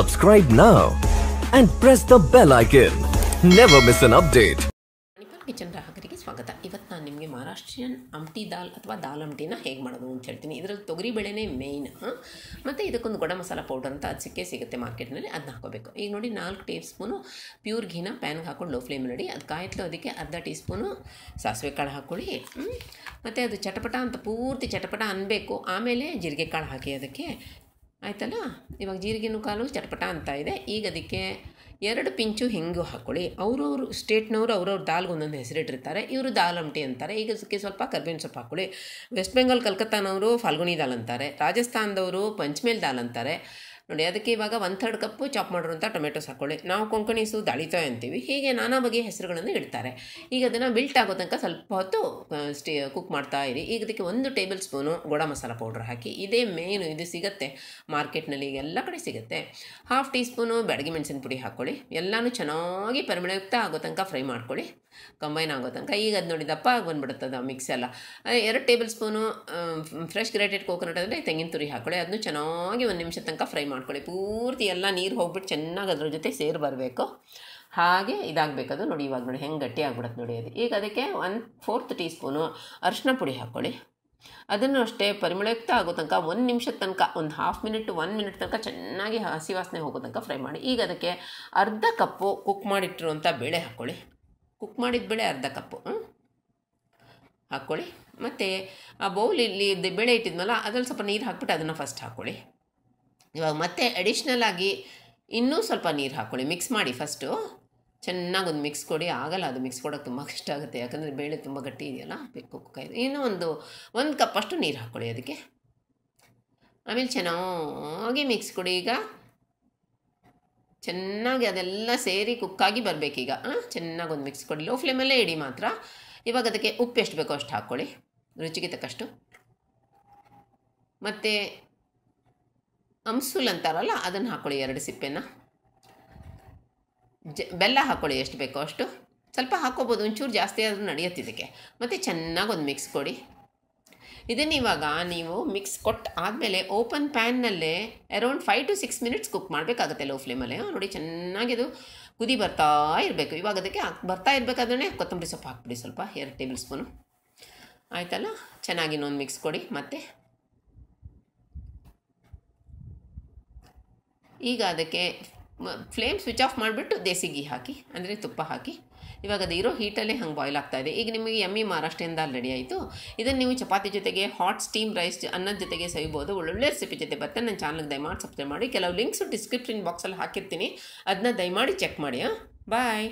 Subscribe now and press the bell icon. Never miss an update. Kitchen ಗ್ರಾಹಕರಿಗೆ ಸ್ವಾಗತ ಇವತ್ತು ನಾನು ನಿಮಗೆ ಮಹಾರಾಷ್ಟ್ರೀಯನ್ ಅಮ್ಟಿ ದಾಲ್ ಅಥವಾ ದಾಲ್ ಅಮ್ಟಿನ ಹೇಗೆ ಮಾಡೋದು ಅಂತ ಹೇಳ್ತೀನಿ ಇದರಲ್ಲಿ ತೊಗರಿ ಬೇಳೆನೇ ಮೇಯ್ನ್ ಮತ್ತು ಇದಕ್ಕೊಂದು ಗೊಡ ಮಸಾಲ ಪೌಡರ್ ಅಂತ ಅದಕ್ಕೆ ಸಿಗುತ್ತೆ ಮಾರ್ಕೆಟ್ನಲ್ಲಿ ಅದನ್ನ ಹಾಕೋಬೇಕು ಈಗ ನೋಡಿ ನಾಲ್ಕು ಟೀ ಸ್ಪೂನು ಪ್ಯೂರ್ ಘೀನ ಪ್ಯಾನ್ಗೆ ಹಾಕೊಂಡು ಲೋ ಫ್ಲೇಮ್ ನೋಡಿ ಅದು ಕಾಯಿತ್ಲು ಅದಕ್ಕೆ ಅರ್ಧ ಟೀ ಸ್ಪೂನು ಸಾಸಿವೆ ಕಾಳು ಹಾಕ್ಕೊಳ್ಳಿ ಮತ್ತು ಅದು ಚಟಪಟ ಅಂತ ಪೂರ್ತಿ ಚಟಪಟ ಅನ್ನಬೇಕು ಆಮೇಲೆ ಜೀರಿಗೆ ಕಾಳು ಹಾಕಿ ಅದಕ್ಕೆ ಆಯ್ತಲ್ಲ ಇವಾಗ ಜೀರಿಗೆನೂ ಕಾಲು ಚಟಪಟ ಅಂತ ಇದೆ ಈಗ ಅದಕ್ಕೆ ಎರಡು ಪಿಂಚು ಹೆಂಗು ಹಾಕ್ಕೊಳ್ಳಿ ಅವ್ರವ್ರು ಸ್ಟೇಟ್ನವರು ಅವ್ರವ್ರ ದಾಲ್ಗೆ ಒಂದೊಂದು ಹೆಸರಿಟ್ಟಿರ್ತಾರೆ ಇವರು ದಾಲ್ ಅಮಟಿ ಅಂತಾರೆ ಈಗ ಅದಕ್ಕೆ ಸ್ವಲ್ಪ ಕರ್ಬೇವಿನ ಸೊಪ್ಪು ಹಾಕ್ಕೊಳ್ಳಿ ವೆಸ್ಟ್ ಬೆಂಗಾಲ್ ಕಲ್ಕತ್ತಾನವರು ಫಾಲ್ಗುನಿ ದಾಲ್ ಅಂತಾರೆ ರಾಜಸ್ಥಾನದವರು ಪಂಚ್ಮೇಲ್ ದಾಲ್ ಅಂತಾರೆ ನೋಡಿ ಅದಕ್ಕೆ ಇವಾಗ ಒನ್ ಥರ್ಡ್ ಕಪ್ಪು ಚಾಪ್ ಮಾಡಿರುವಂಥ ಟೊಮೆಟೊಸ್ ಹಾಕ್ಕೊಳ್ಳಿ ನಾವು ಕೊಂಕಣಿಸು ದಾಳಿತಾಯ್ ಅಂತೀವಿ ಹೀಗೆ ನಾನಾ ಬಗೆಯ ಹೆಸರುಗಳನ್ನು ಇಡ್ತಾರೆ ಈಗ ಅದನ್ನು ಬಿಲ್ಟ್ ಆಗೋ ತನಕ ಸ್ವಲ್ಪ ಹೊತ್ತು ಸ್ಟೇ ಕುಕ್ ಮಾಡ್ತಾ ಇರಿ ಈಗ ಅದಕ್ಕೆ ಒಂದು tablespoon goda masala powder ಹಾಕಿ ಇದೇ ಮೇನು ಇದು ಸಿಗುತ್ತೆ ಮಾರ್ಕೆಟ್ನಲ್ಲಿ ಈಗ ಎಲ್ಲ ಕಡೆ ಸಿಗುತ್ತೆ ಹಾಫ್ ಟೀ ಸ್ಪೂನು ಬೆಡಗಿ ಮೆಣಸಿನ ಪುಡಿ ಹಾಕ್ಕೊಳ್ಳಿ ಎಲ್ಲನೂ ಚೆನ್ನಾಗಿ ಪರಿಮಳಯುಕ್ತ ಆಗೋ ತನಕ ಫ್ರೈ ಮಾಡ್ಕೊಳ್ಳಿ ಕಂಬೈನ್ ಆಗೋ ತನಕ ಈಗ ಅದು ನೋಡಿ ದಪ್ಪ ಆಗಿ ಅದು ಮಿಕ್ಸ್ ಎಲ್ಲ ಎರಡು tablespoon fresh grated coconut ಅಂದರೆ ತೆಂಗಿನ ತುರಿ ಹಾಕ್ಕೊಳ್ಳಿ ಅದನ್ನು ಚೆನ್ನಾಗಿ ಒಂದು ನಿಮಿಷ ತನಕ ಫ್ರೈ ಮಾಡಿ ಮಾಡ್ಕೊಳ್ಳಿ ಪೂರ್ತಿ ಎಲ್ಲ ನೀರು ಹೋಗ್ಬಿಟ್ಟು ಚೆನ್ನಾಗಿ ಅದ್ರ ಜೊತೆ ಸೇರಿ ಬರಬೇಕು ಹಾಗೆ ಇದಾಗಬೇಕದು ನೋಡಿ ಇವಾಗ ನೋಡಿ ಹೆಂಗೆ ಗಟ್ಟಿ ಆಗ್ಬಿಡುತ್ತೆ ನೋಡಿ ಅದು ಈಗ ಅದಕ್ಕೆ ಒನ್ ಫೋರ್ತ್ ಟೀ ಸ್ಪೂನು ಅರಿಶಿನ ಪುಡಿ ಹಾಕ್ಕೊಳ್ಳಿ ಅದನ್ನು ಅಷ್ಟೇ ಪರಿಮಳಯುಕ್ತ ಆಗೋ ತನಕ ಒಂದು ನಿಮಿಷದ ತನಕ ಒಂದು ಹಾಫ್ ಮಿನಿಟ್ ಒನ್ ಮಿನಿಟ್ ತನಕ ಚೆನ್ನಾಗಿ ಹಸಿ ವಾಸನೆ ಹೋಗೋ ತನಕ ಫ್ರೈ ಮಾಡಿ ಈಗ ಅದಕ್ಕೆ ಅರ್ಧ ಕಪ್ಪು ಕುಕ್ ಮಾಡಿಟ್ಟಿರುವಂಥ ಬೇಳೆ ಹಾಕ್ಕೊಳ್ಳಿ ಕುಕ್ ಮಾಡಿದ ಬೇಳೆ ಅರ್ಧ ಕಪ್ಪು ಹಾಕ್ಕೊಳ್ಳಿ ಮತ್ತು ಆ ಬೌಲ್ ಇಲ್ಲಿ ಬೇಳೆ ಇಟ್ಟಿದ್ಮಲ್ಲ ಅದ್ರಲ್ಲಿ ಸ್ವಲ್ಪ ನೀರು ಹಾಕ್ಬಿಟ್ಟು ಅದನ್ನು ಫಸ್ಟ್ ಹಾಕ್ಕೊಳ್ಳಿ ಇವಾಗ ಮತ್ತೆ ಅಡಿಷ್ನಲ್ ಆಗಿ ಇನ್ನೂ ಸ್ವಲ್ಪ ನೀರು ಹಾಕ್ಕೊಳ್ಳಿ ಮಿಕ್ಸ್ ಮಾಡಿ ಫಸ್ಟು ಚೆನ್ನಾಗಿ ಒಂದು ಮಿಕ್ಸ್ ಕೊಡಿ ಆಗಲ್ಲ ಅದು ಮಿಕ್ಸ್ ಕೊಡೋಕ್ಕೆ ತುಂಬ ಕಷ್ಟ ಆಗುತ್ತೆ ಯಾಕಂದರೆ ಬೇಳೆ ತುಂಬ ಗಟ್ಟಿ ಇದೆಯಲ್ಲ ಕುಕ್ಕಾಯ್ತು ಇನ್ನೂ ಒಂದು ಒಂದು ಕಪ್ಪಷ್ಟು ನೀರು ಹಾಕ್ಕೊಳ್ಳಿ ಅದಕ್ಕೆ ಆಮೇಲೆ ಚೆನ್ನಾಗಿ ಮಿಕ್ಸ್ ಕೊಡಿ ಈಗ ಚೆನ್ನಾಗಿ ಅದೆಲ್ಲ ಸೇರಿ ಕುಕ್ಕಾಗಿ ಬರಬೇಕೀಗ ಚೆನ್ನಾಗಿ ಒಂದು ಮಿಕ್ಸ್ ಕೊಡಿ ಲೋ ಫ್ಲೇಮಲ್ಲೇ ಇಡಿ ಮಾತ್ರ ಇವಾಗ ಅದಕ್ಕೆ ಉಪ್ಪು ಎಷ್ಟು ಬೇಕೋ ಅಷ್ಟು ಹಾಕ್ಕೊಳ್ಳಿ ರುಚಿಗೆ ತಕ್ಕಷ್ಟು ಮತ್ತು ಅಂಸುಲ್ ಅಂತಾರಲ್ಲ ಅದನ್ನು ಹಾಕ್ಕೊಳ್ಳಿ ಎರಡು ಸಿಪ್ಪೆನ ಜ ಬೆಲ್ಲ ಹಾಕ್ಕೊಳ್ಳಿ ಎಷ್ಟು ಬೇಕೋ ಅಷ್ಟು ಸ್ವಲ್ಪ ಹಾಕ್ಕೋಬೋದು ಒಂಚೂರು ಜಾಸ್ತಿ ಆದರೂ ನಡೆಯುತ್ತೆ ಇದಕ್ಕೆ ಮತ್ತು ಚೆನ್ನಾಗಿ ಒಂದು ಮಿಕ್ಸ್ ಕೊಡಿ ಇದನ್ನು ಇವಾಗ ನೀವು ಮಿಕ್ಸ್ ಕೊಟ್ಟು ಆದಮೇಲೆ ಓಪನ್ ಪ್ಯಾನ್ನಲ್ಲೇ around five to six minutes cook ಮಾಡಬೇಕಾಗುತ್ತೆ ಲೋ ಫ್ಲೇಮಲ್ಲಿ ನೋಡಿ ಅದು ಕುದಿ ಬರ್ತಾ ಇರಬೇಕು ಇವಾಗ ಅದಕ್ಕೆ ಬರ್ತಾ ಇರಬೇಕಾದ್ರೆ ಕೊತ್ತಂಬರಿ ಸೊಪ್ಪು ಹಾಕ್ಬಿಡಿ ಸ್ವಲ್ಪ ಎರಡು ಟೇಬಲ್ ಸ್ಪೂನು ಆಯಿತಲ್ಲ ಚೆನ್ನಾಗಿ ಇನ್ನೊಂದು ಮಿಕ್ಸ್ ಕೊಡಿ ಮತ್ತು ಈಗ ಅದಕ್ಕೆ ಫ್ಲೇಮ್ ಸ್ವಿಚ್ ಆಫ್ ಮಾಡಿಬಿಟ್ಟು ದೇಸಿ ಗೀ ಹಾಕಿ ಅಂದರೆ ತುಪ್ಪ ಹಾಕಿ ಇವಾಗ ಅದು ಇರೋ ಹೀಟಲ್ಲೇ ಹಂಗೆ ಬಾಯ್ಲ್ ಆಗ್ತಾ ಇದೆ ಈಗ ನಿಮಗೆ ಎಮ್ಮಿ ಮಹಾರಾಷ್ಟ್ರಿಂದ ರೆಡಿ ಆಯಿತು ಇದನ್ನು ನೀವು ಚಪಾತಿ ಜೊತೆಗೆ ಹಾಟ್ ಸ್ಟೀಮ್ ರೈಸ್ ಅನ್ನದ ಜೊತೆಗೆ ಸವಿಬೋದು ಒಳ್ಳೊಳ್ಳೆ ರೆಸಿಪಿ ಜೊತೆ ಬರ್ತಾ ನನ್ನ ಚಾನಲ್ಗೆ ದಯಮಾಡಿ ಸಬ್ಸ್ಕ್ರೈಬ್ ಮಾಡಿ ಕೆಲವು ಲಿಂಕ್ಸು ಡಿಸ್ಕ್ರಿಪ್ಷನ್ ಬಾಕ್ಸಲ್ಲಿ ಹಾಕಿರ್ತೀನಿ ಅದನ್ನ ದಯಮಾಡಿ ಚೆಕ್ ಮಾಡಿ ಹಾಂ ಬಾಯ್